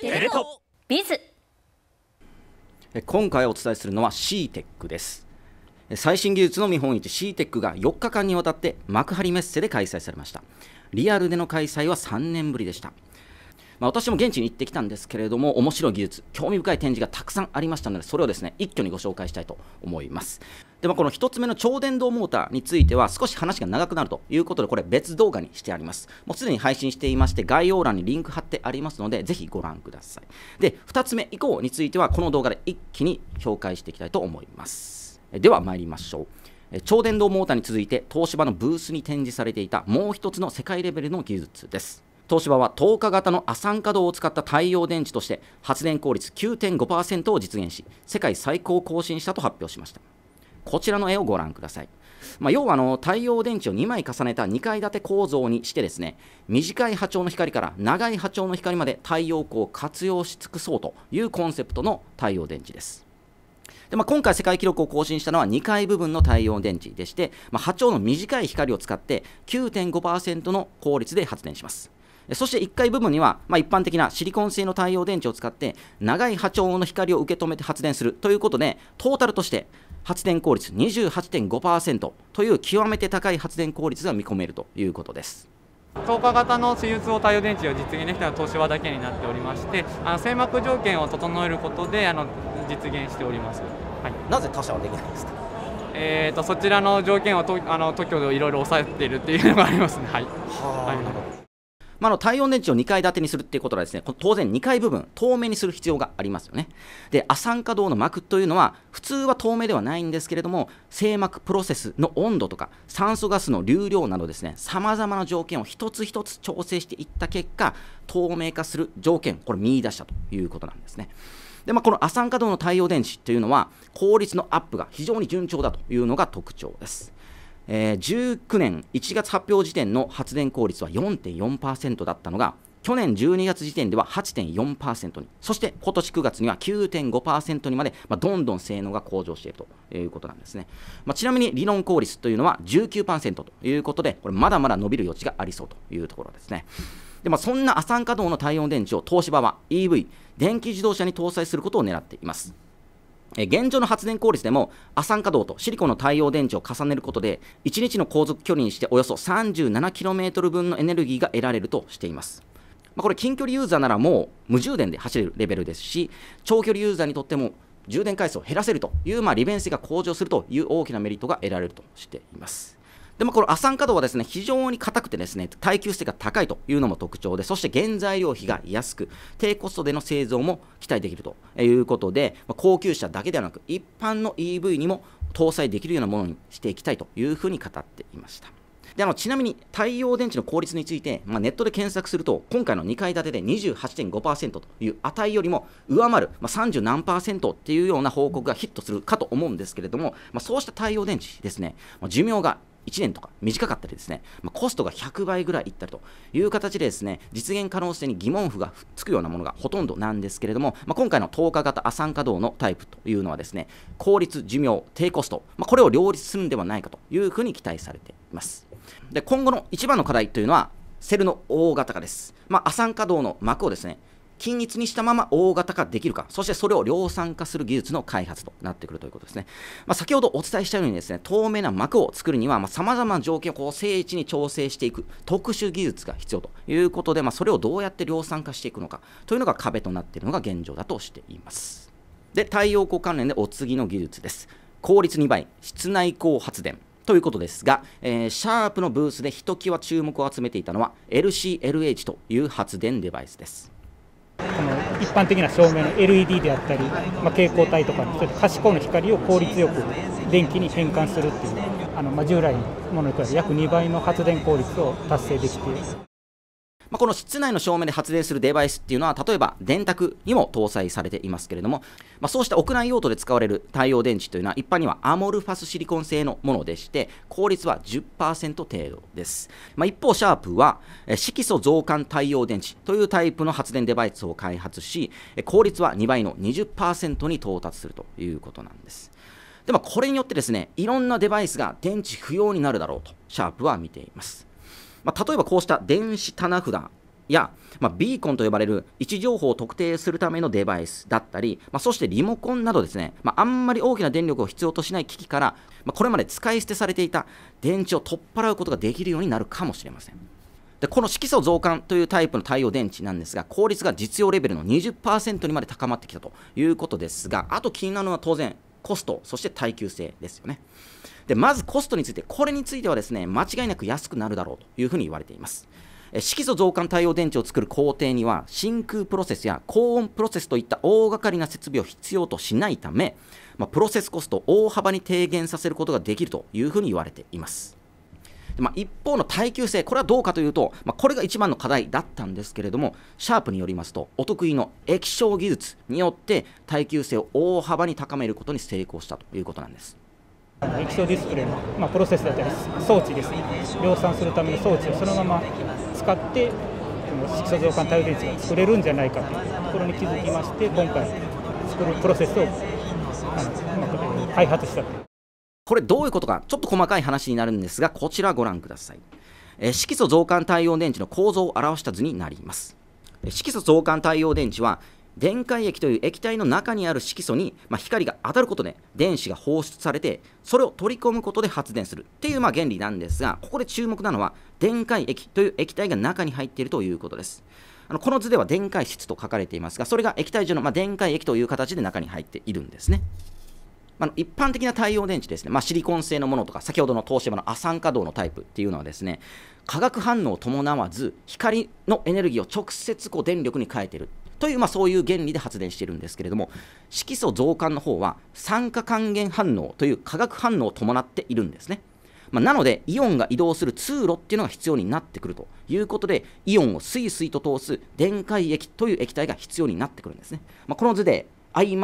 テレトビズ今回お伝えするのはシーテックです最新技術の見本市シーテックが4日間にわたって幕張メッセで開催されましたリアルでの開催は3年ぶりでしたまあ、私も現地に行ってきたんですけれども面白い技術興味深い展示がたくさんありましたのでそれをですね一挙にご紹介したいと思いますで、まあ、この1つ目の超電導モーターについては少し話が長くなるということでこれ別動画にしてありますもうすでに配信していまして概要欄にリンク貼ってありますのでぜひご覧くださいで2つ目以降についてはこの動画で一気に紹介していきたいと思いますでは参りましょう超電導モーターに続いて東芝のブースに展示されていたもう1つの世界レベルの技術です東芝は10日型の亜酸化銅を使った太陽電池として発電効率9.5%を実現し世界最高を更新したと発表しましたこちらの絵をご覧ください、まあ、要はあの太陽電池を2枚重ねた2階建て構造にしてですね短い波長の光から長い波長の光まで太陽光を活用し尽くそうというコンセプトの太陽電池ですで、まあ、今回世界記録を更新したのは2階部分の太陽電池でして、まあ、波長の短い光を使って9.5%の効率で発電しますそして1階部分には、まあ、一般的なシリコン製の太陽電池を使って長い波長の光を受け止めて発電するということでトータルとして発電効率28.5%という極めて高い発電効率が見込めるということです。透過型の水 o を太陽電池を実現できたのは東芝だけになっておりましてあの静膜条件を整えることであの実現しております、はい、なぜ他社はできないんですか、えーと、そちらの条件をとあの特許でいろいろ抑えているというのがありますねはいは、はいまあ、の太陽電池を2階建てにするっていうことはですね、当然2階部分、透明にする必要がありますよね。で、亜酸化銅の膜というのは、普通は透明ではないんですけれども、静膜プロセスの温度とか、酸素ガスの流量などですね、さまざまな条件を一つ一つ調整していった結果、透明化する条件、これ見出したということなんですね。でまあ、この亜酸化銅の太陽電池というのは効率のアップが非常に順調だというのが特徴です。えー、19年1月発表時点の発電効率は4.4%だったのが、去年12月時点では8.4%に、そして今年9月には9.5%にまで、まあ、どんどん性能が向上しているということなんですね。まあ、ちなみに理論効率というのは19%ということで、これまだまだ伸びる余地がありそうというところですね。でまあ、そんな亜酸化銅の太陽電池を東芝は EV、電気自動車に搭載することを狙っています。現状の発電効率でも亜酸化銅とシリコンの太陽電池を重ねることで1日の航続距離にしておよそ 37km 分のエネルギーが得られるとしています、まあ、これ近距離ユーザーならもう無充電で走れるレベルですし長距離ユーザーにとっても充電回数を減らせるという、まあ、利便性が向上するという大きなメリットが得られるとしていますで、もこの亜酸化銅はですね、非常に硬くてですね、耐久性が高いというのも特徴で、そして原材料費が安く、低コストでの製造も期待できるということで、ま高級車だけではなく、一般の EV にも搭載できるようなものにしていきたいというふうに語っていました。であのちなみに太陽電池の効率について、まあ、ネットで検索すると今回の2階建てで28.5%という値よりも上回る、まあ、30何っていうような報告がヒットするかと思うんですけれども、まあ、そうした太陽電池ですね、ま寿命が1年とか短かったりですね、まあ、コストが100倍ぐらいいったりという形でですね、実現可能性に疑問符がつくようなものがほとんどなんですけれども、まあ、今回の10日型アサン稼働のタイプというのはですね、効率、寿命、低コスト、まあ、これを両立するんではないかというふうに期待されています。で今後の一番の課題というのは、セルの大型化です。まあ、アサンの膜をですね、均一にしたまま大型化できるか、そしてそれを量産化する技術の開発となってくるということですね。まあ、先ほどお伝えしたようにですね、透明な膜を作るには、さまざ、まな条件をこう精一に調整していく特殊技術が必要ということで、まあ、それをどうやって量産化していくのかというのが壁となっているのが現状だとしています。で、太陽光関連でお次の技術です。効率2倍、室内光発電。ということですが、えー、シャープのブースでひときわ注目を集めていたのは LCLH という発電デバイスです。の一般的な照明の LED であったり、まあ、蛍光体とかそういった可視光の光を効率よく電気に変換するっていうあの、ま従来のものに比べて約2倍の発電効率を達成できています。まあ、この室内の照明で発電するデバイスっていうのは、例えば電卓にも搭載されていますけれども、まあ、そうした屋内用途で使われる太陽電池というのは、一般にはアモルファスシリコン製のものでして、効率は10%程度です。まあ、一方、シャープは、色素増感太陽電池というタイプの発電デバイスを開発し、効率は2倍の20%に到達するということなんです。でもこれによってですね、いろんなデバイスが電池不要になるだろうと、シャープは見ています。まあ、例えばこうした電子棚札や、まあ、ビーコンと呼ばれる位置情報を特定するためのデバイスだったり、まあ、そしてリモコンなどですね、まあ、んまり大きな電力を必要としない機器から、まこれまで使い捨てされていた電池を取っ払うことができるようになるかもしれません。でこの色素増加というタイプの太陽電池なんですが効率が実用レベルの20%にまで高まってきたということですがあと気になるのは当然コストそして耐久性ですよね。で、まずコストについて、これについてはですね、間違いなく安くなるだろうというふうに言われています。色素増換対応電池を作る工程には真空プロセスや高温プロセスといった大掛かりな設備を必要としないため、まあ、プロセスコストを大幅に低減させることができるというふうに言われています。まあ、一方の耐久性、これはどうかというと、まあ、これが一番の課題だったんですけれども、シャープによりますと、お得意の液晶技術によって耐久性を大幅に高めることに成功したということなんです。液晶ディスプレイの、まあ、プロセスだったり装置ですね量産するための装置をそのまま使って色素増感対応電池が作れるんじゃないかというところに気づきまして今回作るプロセスをあの開発したとこれどういうことかちょっと細かい話になるんですがこちらご覧ください、え色素増加対応電池の構造を表した図になります色素増加対応電池は電解液という液体の中にある色素に、まあ、光が当たることで電子が放出されてそれを取り込むことで発電するっていうまあ原理なんですがここで注目なのは電解液という液体が中に入っているということですあのこの図では電解質と書かれていますがそれが液体上の、まあ、電解液という形で中に入っているんですねあの一般的な太陽電池ですね、まあ、シリコン製のものとか、先ほどの東芝の亜酸化銅のタイプっていうのはですね、化学反応を伴わず、光のエネルギーを直接こう電力に変えているという、まあ、そういう原理で発電しているんですけれども色素増加の方は酸化還元反応という化学反応を伴っているんですね。まあ、なので、イオンが移動する通路っていうのが必要になってくるということで、イオンをすいすいと通す電解液という液体が必要になってくるんですね。まあ、この図で i と i3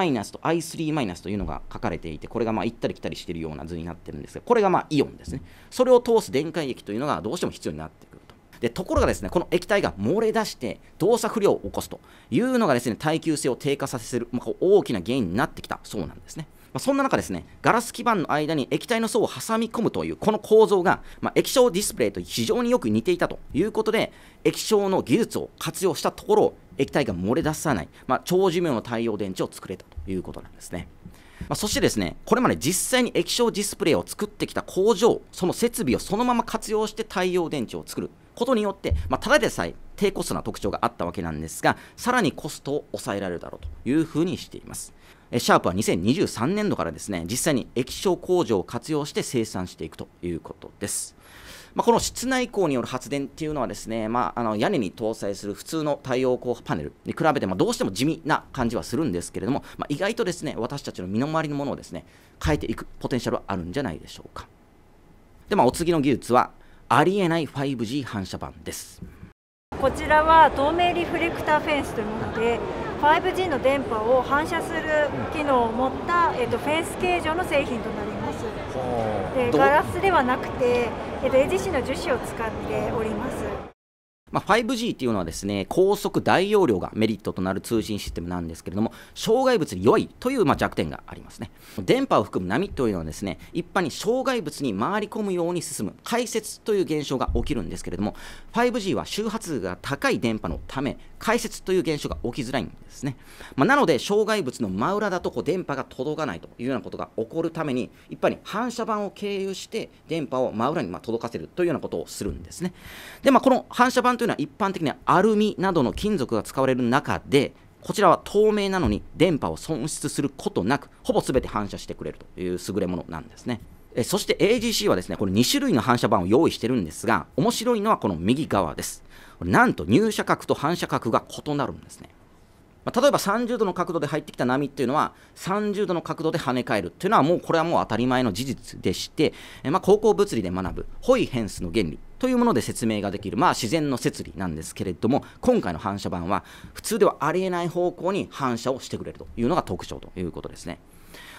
マイナスというのが書かれていて、これがまあ行ったり来たりしているような図になってるんですが、これがまあイオンですね。それを通す電解液というのがどうしても必要になってくる。でところがですねこの液体が漏れ出して動作不良を起こすというのがですね耐久性を低下させる、まあ、大きな原因になってきたそうなんですね。まそんな中ですね、ガラス基板の間に液体の層を挟み込むというこの構造が、まあ、液晶ディスプレイと非常によく似ていたということで、液晶の技術を活用したところ、液体が漏れ出さない、まあ、長寿命の太陽電池を作れたということなんですね。まあ、そしてですね、これまで実際に液晶ディスプレイを作ってきた工場、その設備をそのまま活用して太陽電池を作ることによって、まあ、ただでさえ低コストな特徴があったわけなんですが、さらにコストを抑えられるだろうというふうにしています。シャープは2023年度からですね、実際に液晶工場を活用して生産していくということです。まあ、この室内光による発電っていうのはですね、まあ、あの屋根に搭載する普通の太陽光パネルに比べて、まどうしても地味な感じはするんですけれども、まあ、意外とですね、私たちの身の回りのものをですね、変えていくポテンシャルはあるんじゃないでしょうか。で、まあ、お次の技術は、ありえない 5G 反射板ですこちらは透明リフレクターフェンスというもので 5G の電波を反射する機能を持った、えー、とフェンス形状の製品となりますでガラスではなくて、えー、と AGC の樹脂を使っておりますまあ、5G っていうのはですね高速大容量がメリットとなる通信システムなんですけれども障害物に良いというま弱点がありますね電波を含む波というのはですね一般に障害物に回り込むように進む解説という現象が起きるんですけれども 5G は周波数が高い電波のため解説という現象が起きづらいんですね、まあ、なので障害物の真裏だとこう電波が届かないというようなことが起こるために一般に反射板を経由して電波を真裏にま届かせるというようなことをするんですねで、まあ、この反射板というのは一般的にアルミなどの金属が使われる中でこちらは透明なのに電波を損失することなくほぼ全て反射してくれるという優れものなんですね。えそして AGC はですね、これ2種類の反射板を用意してるんですが、面白いのはこの右側です。なんと入射角と反射角が異なるんですね。まあ、例えば30度の角度で入ってきた波っていうのは、30度の角度で跳ね返るっていうのは、もうこれはもう当たり前の事実でして、えまあ、高校物理で学ぶホイヘンスの原理というもので説明ができる、まあ、自然の摂理なんですけれども今回の反射板は普通ではありえない方向に反射をしてくれるというのが特徴ということですね。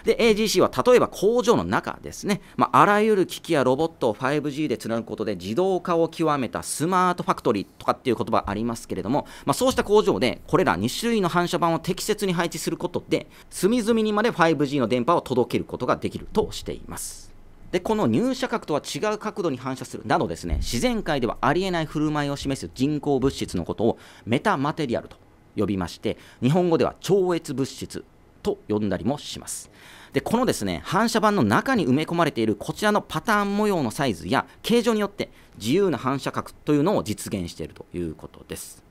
で、AGC は例えば工場の中ですね、まあ、あらゆる機器やロボットを 5G でつなぐことで自動化を極めたスマートファクトリーとかっていう言葉ありますけれども、まあ、そうした工場でこれら2種類の反射板を適切に配置することで、隅々にまで 5G の電波を届けることができるとしています。でこの入射角とは違う角度に反射するなどですね自然界ではありえない振る舞いを示す人工物質のことをメタマテリアルと呼びまして日本語では超越物質と呼んだりもしますでこのですね反射板の中に埋め込まれているこちらのパターン模様のサイズや形状によって自由な反射角というのを実現しているということです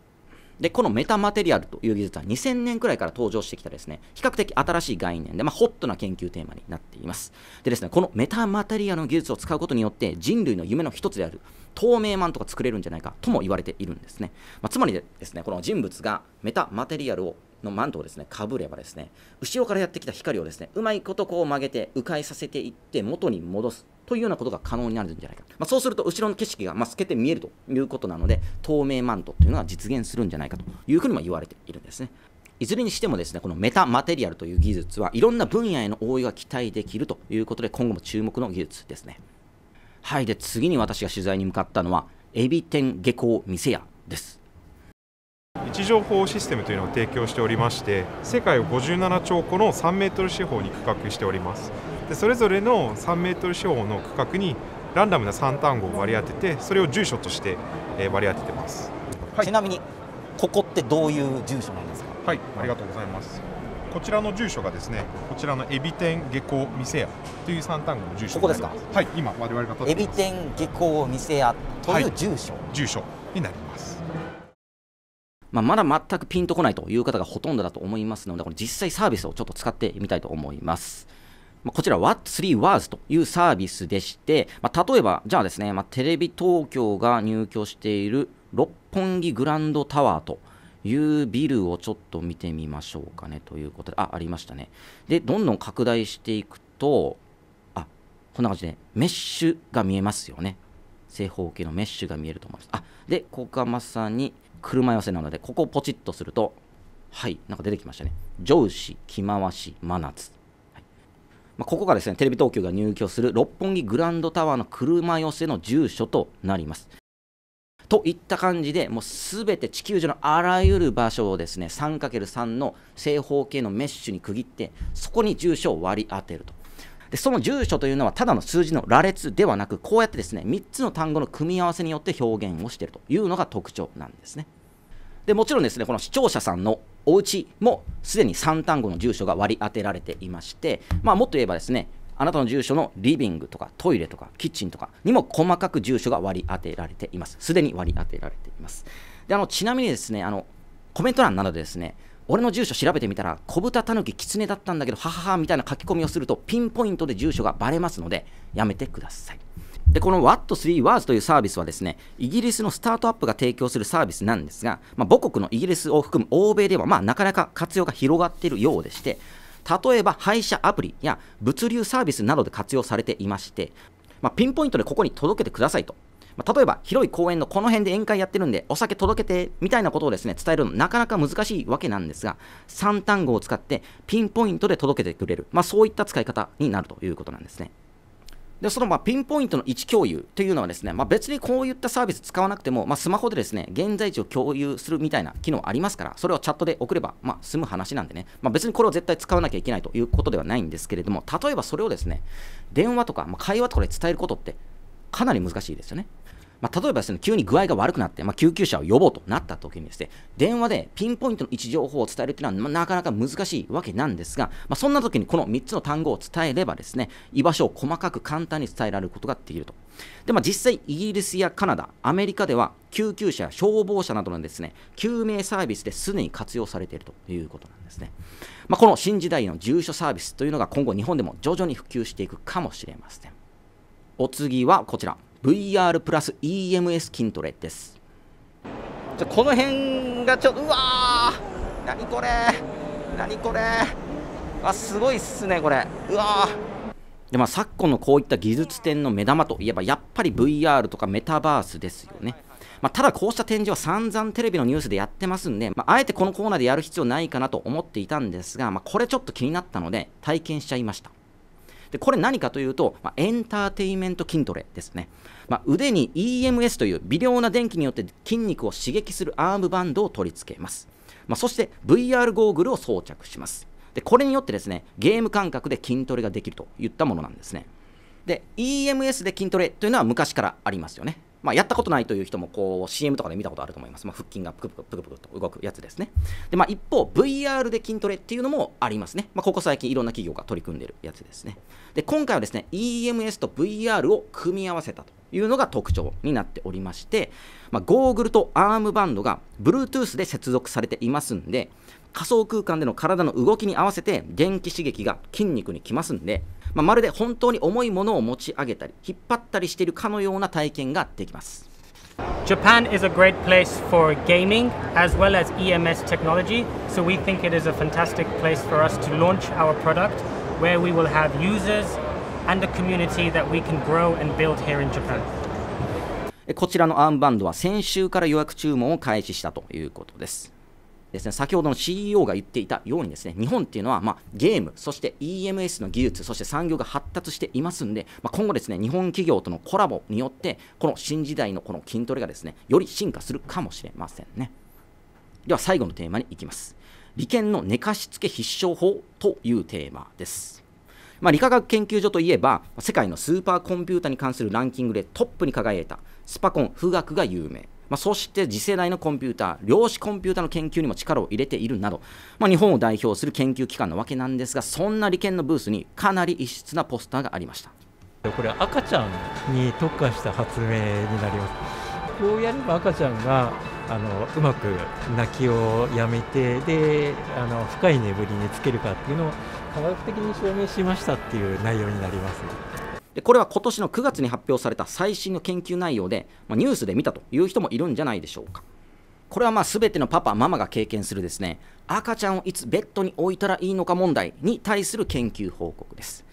で、このメタマテリアルという技術は2000年くらいから登場してきたですね、比較的新しい概念で、まあ、ホットな研究テーマになっています。でですね、このメタマテリアルの技術を使うことによって人類の夢の一つである透明マンとか作れるんじゃないかとも言われているんですね。まあ、つまりですね、この人物がメタマテリアルをのマントをですね、かぶればですね、後ろからやってきた光をですね、うまいことこう曲げて、迂回させていって、元に戻す。というようなことが可能になるんじゃないか。まあ、そうすると、後ろの景色が、ま透けて見えるということなので、透明マントというのは実現するんじゃないかというふうにも言われているんですね。いずれにしてもですね、このメタマテリアルという技術はいろんな分野への応用が期待できるということで、今後も注目の技術ですね。はい、で、次に私が取材に向かったのは、エビ天下校店屋です。位置情報システムというのを提供しておりまして世界を57兆個の3メートル四方に区画しておりますでそれぞれの3メートル四方の区画にランダムな3単語を割り当ててそれを住所として割り当ててます、はい、ちなみにここってどういう住所なんですかはいありがとうございますこちらの住所がですねこちらのエビ天下校店屋という三単語の住所ここですかはい今我々がエビ天下校店屋という住所、はい、住所になりますまあ、まだ全くピンとこないという方がほとんどだと思いますので、これ実際サービスをちょっと使ってみたいと思います。まこちら What3Words というサービスでして、まあ、例えば、じゃあですね、まあ、テレビ東京が入居している六本木グランドタワーというビルをちょっと見てみましょうかねということで、あ、ありましたね。で、どんどん拡大していくと、あ、こんな感じで、メッシュが見えますよね。正方形のメッシュが見えると思います。あ、で、ここがまさに、車寄せなので、ここをポチッとすると、はい、なんか出てきましたね。上司、着回し、真夏。はい、まあ、ここがですね、テレビ東京が入居する六本木グランドタワーの車寄せの住所となります。といった感じで、もうすべて地球上のあらゆる場所をですね、3×3 の正方形のメッシュに区切って、そこに住所を割り当てると。でその住所というのはただの数字の羅列ではなくこうやってですね3つの単語の組み合わせによって表現をしているというのが特徴なんですねでもちろんですねこの視聴者さんのお家もすでに3単語の住所が割り当てられていまして、まあ、もっと言えばですねあなたの住所のリビングとかトイレとかキッチンとかにも細かく住所が割り当てられていますすでに割り当てられていますであのちなみにですねあのコメント欄などでですね俺の住所調べてみたら小豚たぬききつねだったんだけどはははみたいな書き込みをするとピンポイントで住所がばれますのでやめてくださいでこの What3Words というサービスはですねイギリスのスタートアップが提供するサービスなんですが、まあ、母国のイギリスを含む欧米では、まあ、なかなか活用が広がっているようでして例えば配車アプリや物流サービスなどで活用されていまして、まあ、ピンポイントでここに届けてくださいとまあ、例えば広い公園のこの辺で宴会やってるんでお酒届けてみたいなことをですね伝えるのなかなか難しいわけなんですが3単語を使ってピンポイントで届けてくれる、まあ、そういった使い方になるということなんですね。でそのまあピンポイントの位置共有というのはですね、まあ、別にこういったサービス使わなくても、まあ、スマホでですね現在地を共有するみたいな機能ありますからそれをチャットで送れば、まあ、済む話なんでね、ま別にこれを絶対使わなきゃいけないということではないんですけれども例えばそれをですね電話とか、ま会話とかで伝えることってかなり難しいですよね。まあ、例えばですね、急に具合が悪くなって、まあ、救急車を呼ぼうとなった時にですね、電話でピンポイントの位置情報を伝えるというのは、まあ、なかなか難しいわけなんですが、まそんな時にこの3つの単語を伝えればですね、居場所を細かく簡単に伝えられることができると。で、まあ、実際、イギリスやカナダ、アメリカでは、救急車、消防車などのですね、救命サービスですでに活用されているということなんですね。まこの新時代の住所サービスというのが今後日本でも徐々に普及していくかもしれません。お次はこちら。VR プラス EMS 筋トレですじゃこの辺がちょっとうわー何これ何これあすごいっすねこれうわでまあ、昨今のこういった技術展の目玉といえばやっぱり VR とかメタバースですよね。まあ、ただこうした展示は散々テレビのニュースでやってますんで、まあ、あえてこのコーナーでやる必要ないかなと思っていたんですが、まあ、これちょっと気になったので体験しちゃいました。でこれ何かというと、まエンターテインメント筋トレですね。まあ、腕に EMS という微量な電気によって筋肉を刺激するアームバンドを取り付けます、まあ、そして VR ゴーグルを装着しますでこれによってですねゲーム感覚で筋トレができるといったものなんですねで EMS で筋トレというのは昔からありますよねまあ、やったことないという人もこう CM とかで見たことあると思います、まあ、腹筋がプクプクプクプクと動くやつですねで、まあ、一方 VR で筋トレっていうのもありますね、まあ、ここ最近いろんな企業が取り組んでいるやつですねで今回はですね EMS と VR を組み合わせたというのが特徴になっておりまして、まあ、ゴーグルとアームバンドが Bluetooth で接続されていますんで仮想空間での体の動きに合わせて電気刺激が筋肉にきますんで、まあ、まるで本当に重いものを持ち上げたり引っ張ったりしているかのような体験ができます。Japan is a great place for gaming as well as EMS technology, so we think it is a fantastic place for us to launch our product where we will have users and community that we can grow and build here in Japan. こちらのアームバンドは先週から予約注文を開始したということです。ですね、先ほどの CEO が言っていたようにですね、日本っていうのは、まあ、ゲーム、そして EMS の技術、そして産業が発達していますので、まあ、今後ですね、日本企業とのコラボによって、この新時代のこの筋トレがですね、より進化するかもしれませんね。では最後のテーマに行きます。利権の寝かしつけ必勝法というテーマです。まあ、理化学研究所といえば世界のスーパーコンピュータに関するランキングでトップに輝いたスパコン富岳が有名まあ、そして次世代のコンピューター、量子コンピューターの研究にも力を入れているなど、まあ、日本を代表する研究機関なわけなんですが、そんな利権のブースにかなり異質なポスターがありました。これ赤ちゃんに特化した発明になりますこうやれば赤ちゃんがあのうまく泣きをやめてであの深い眠りにつけるかっていうのを科学的に証明しましたっていう内容になりますでこれは今年の9月に発表された最新の研究内容で、まあ、ニュースで見たという人もいるんじゃないでしょうかこれはまあ全てのパパママが経験するですね赤ちゃんをいつベッドに置いたらいいのか問題に対する研究報告です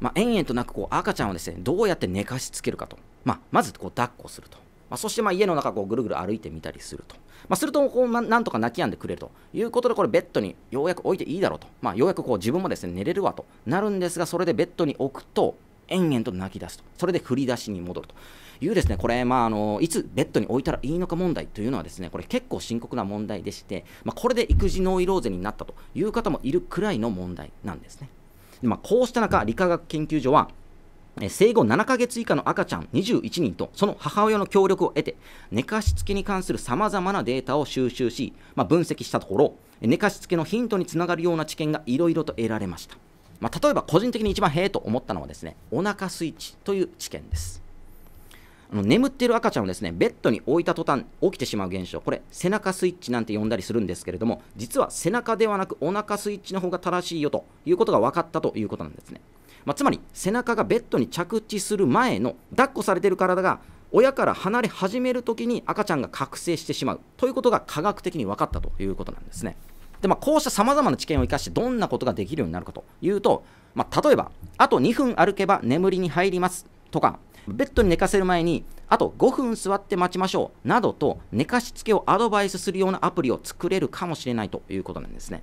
まあ、延々となくこう赤ちゃんをですねどうやって寝かしつけるかと、まあ、まずこう抱っこするとまあ、そしてまあ家の中こうぐるぐる歩いてみたりすると、まあ、するとこうなんとか泣き止んでくれるということでこれベッドにようやく置いていいだろうと、まあ、ようやくこう自分もですね寝れるわとなるんですがそれでベッドに置くと延々と泣き出すとそれで振り出しに戻るというですねこれ、まあ、あのいつベッドに置いたらいいのか問題というのはですねこれ結構深刻な問題でして、まあ、これで育児ノイローゼになったという方もいるくらいの問題なんですね。まあ、こうした中理化学研究所は生後7ヶ月以下の赤ちゃん21人とその母親の協力を得て寝かしつけに関するさまざまなデータを収集し、まあ、分析したところ寝かしつけのヒントにつながるような知見がいろいろと得られました、まあ、例えば個人的に一番へえと思ったのはですねお腹スイッチという知見ですあの眠っている赤ちゃんをですねベッドに置いた途端起きてしまう現象これ背中スイッチなんて呼んだりするんですけれども実は背中ではなくお腹スイッチの方が正しいよということが分かったということなんですね、まあ、つまり背中がベッドに着地する前の抱っこされている体が親から離れ始めるときに赤ちゃんが覚醒してしまうということが科学的に分かったということなんですねで、まあ、こうしたさまざまな知見を生かしてどんなことができるようになるかというと、まあ、例えばあと2分歩けば眠りに入りますとかベッドに寝かせる前にあと5分座って待ちましょうなどと寝かしつけをアドバイスするようなアプリを作れるかもしれないということなんですね。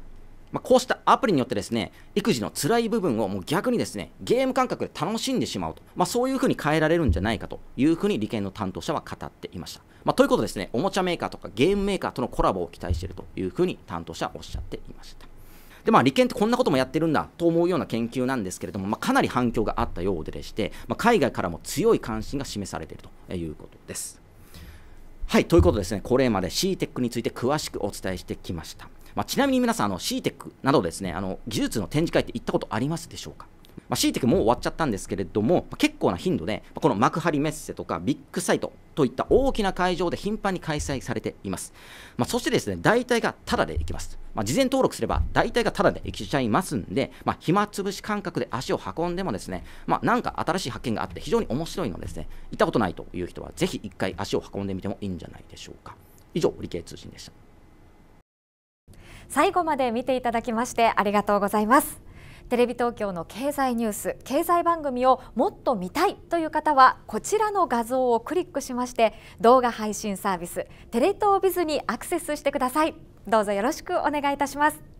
まあ、こうしたアプリによってですね、育児の辛い部分をもう逆にですね、ゲーム感覚で楽しんでしまうと、まあ、そういうふうに変えられるんじゃないかというふうに理研の担当者は語っていました。まあ、ということですね、おもちゃメーカーとかゲームメーカーとのコラボを期待しているというふうに担当者はおっしゃっていました。で、まあ、利権ってこんなこともやってるんだと思うような研究なんですけれども、まあ、かなり反響があったようででして、まあ、海外からも強い関心が示されているということです。はい、ということですね、これまで CTEC について詳しくお伝えしてきました。まあ、ちなみに皆さん、CTEC などですね、あの技術の展示会って行ったことありますでしょうかまあ、強いてくもう終わっちゃったんですけれども、まあ、結構な頻度で、まこの幕張メッセとかビッグサイトといった大きな会場で頻繁に開催されています。まあ、そしてですね、大体がタダで行きます。まあ、事前登録すれば大体がタダで行きちゃいますんで、まあ、暇つぶし感覚で足を運んでもですね、まあ、か新しい発見があって非常に面白いのですね、行ったことないという人はぜひ1回足を運んでみてもいいんじゃないでしょうか。以上、理系通信でした。最後まで見ていただきましてありがとうございます。テレビ東京の経済ニュース経済番組をもっと見たいという方はこちらの画像をクリックしまして動画配信サービステレ東ビズにアクセスしてくださいどうぞよろしくお願いいたします